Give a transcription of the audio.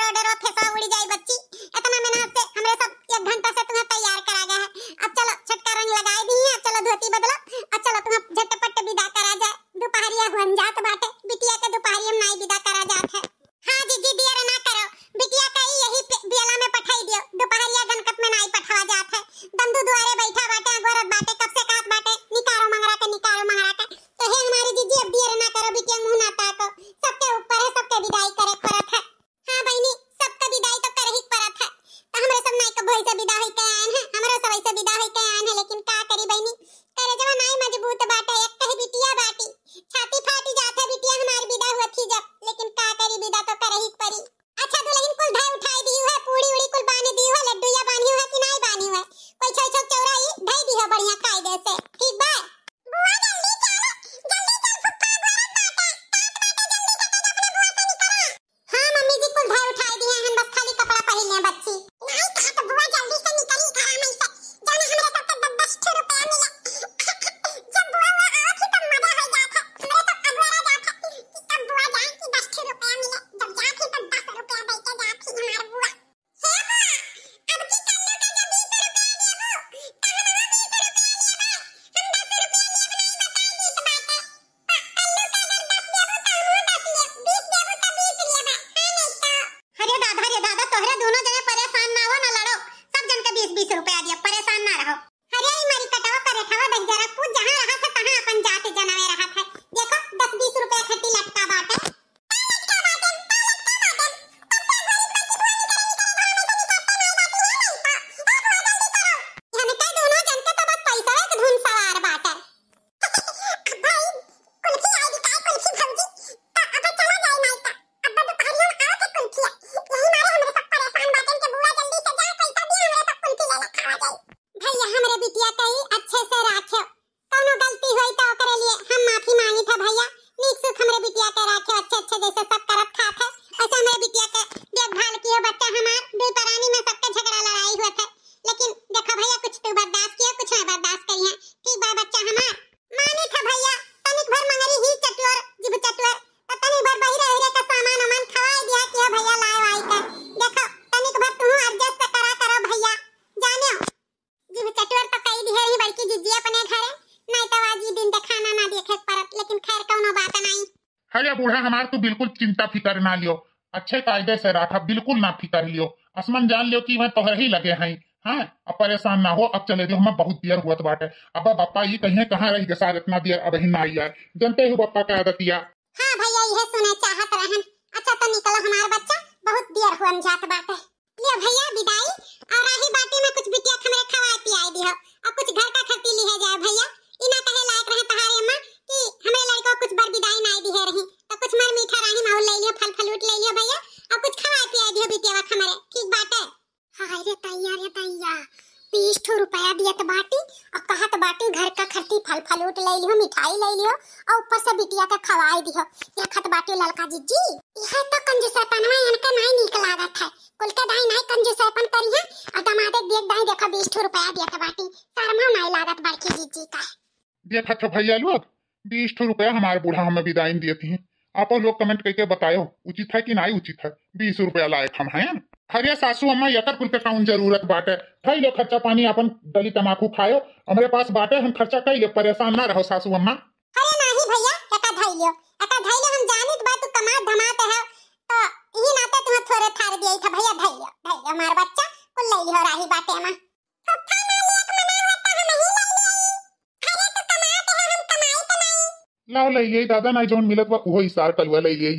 terror terror फेसा उड़ी जाए बर्दाश्त किया कुछ है बर्दाश्त करिया ठीक बा बच्चा हमार माने था भैया तनिक भर मंगरी ही चटवर जिब चटुअर पता नहीं भर बही रह रहे का सामान अमान खवाए दिया कि भैया लाए वाई का देखो तनिक भर तू एडजस्ट करा करो भैया जाने जिब चटुअर तो कई दिहे ही बड़की जीजी अपने घरे नहीं तो आज ही दिन दिखाना तो ना देखे पर लेकिन खैर कोनो बात नहीं अरे बूढ़ा हमार तू बिल्कुल चिंता फिक्र ना लियो अच्छे कायदे से राखा बिल्कुल ना फिक्र लियो आसमान जान लियो कि वह तोहर ही लगे हैं हाँ अब परेशान ना हो अब चले जो हमें बहुत देर हुआ बाटे अब पापा ये कहीं कहाँ रही सार इतना देर अब ही ना आई है जनते ही पापा का आदत या हाँ भैया यह सुना चाहत रहन अच्छा तो निकलो हमारे बच्चा बहुत देर हुआ जात बाटे ये भैया विदाई और आही बाटे में कुछ बिटिया हमरे पी आई दी हो अब कुछ घर का खर्ची ली है जाए भैया इना कहे लायक रहे तहारे अम्मा कि हमरे लड़को कुछ बर विदाई ना आई दी है रही तो कुछ मर मीठा रही माउल ले लियो मिठाई ले लियो और ऊपर से बिटिया तो के खवाई दियो यह खत बाटियो ललका जी जी यह तो कंजूसपनवा इनके नहीं निक लागत है कुल के दाई नहीं कंजूसपन करी है और दमादे देख दाई देखो 20 रुपया दिया था तो बाटी शर्मा नहीं लागत बड़की जी जी का देखा तो भैया लोग बीस रुपया हमारे बूढ़ा हमें विदाई देती है आप लोग कमेंट करके बताओ उचित है कि नहीं उचित है बीस रुपया लायक हम हैं हरे सासू अम्मा यकर कुल के काउन जरूरत बाटे भाई लो खर्चा पानी अपन डली तमाकू खायो हमारे पास बाटे हम खर्चा कई लो परेशान ना रहो सासू अम्मा हरे माही भैया एका धई लियो एका धई लो हम जाने जानित बा तू कमा धमात है तो ई नाते तू थोड़े थार दिए था भैया धई लो धई लो हमार बच्चा कुल ले लियो राही बाटे अम्मा लाओ ले तो दादा ना जो मिलत बा ओहो इशार कलवा ले